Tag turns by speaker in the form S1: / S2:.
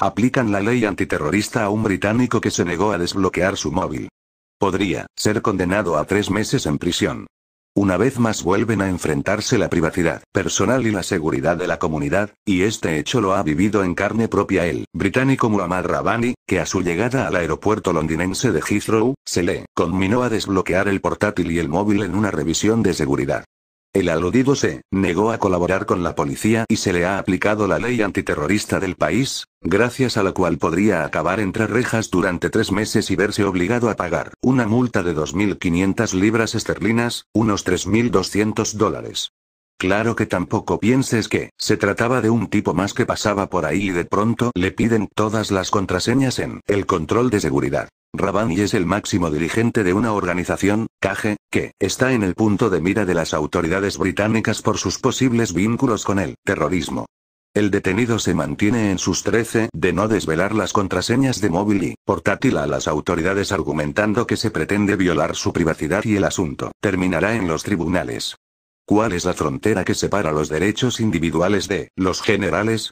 S1: Aplican la ley antiterrorista a un británico que se negó a desbloquear su móvil. Podría ser condenado a tres meses en prisión. Una vez más vuelven a enfrentarse la privacidad personal y la seguridad de la comunidad, y este hecho lo ha vivido en carne propia el británico Muhammad Rabani, que a su llegada al aeropuerto londinense de Heathrow, se le conminó a desbloquear el portátil y el móvil en una revisión de seguridad. El aludido se negó a colaborar con la policía y se le ha aplicado la ley antiterrorista del país, gracias a la cual podría acabar entre rejas durante tres meses y verse obligado a pagar una multa de 2.500 libras esterlinas, unos 3.200 dólares. Claro que tampoco pienses que se trataba de un tipo más que pasaba por ahí y de pronto le piden todas las contraseñas en el control de seguridad y es el máximo dirigente de una organización, CAGE, que está en el punto de mira de las autoridades británicas por sus posibles vínculos con el terrorismo. El detenido se mantiene en sus 13 de no desvelar las contraseñas de móvil y portátil a las autoridades argumentando que se pretende violar su privacidad y el asunto terminará en los tribunales. ¿Cuál es la frontera que separa los derechos individuales de los generales?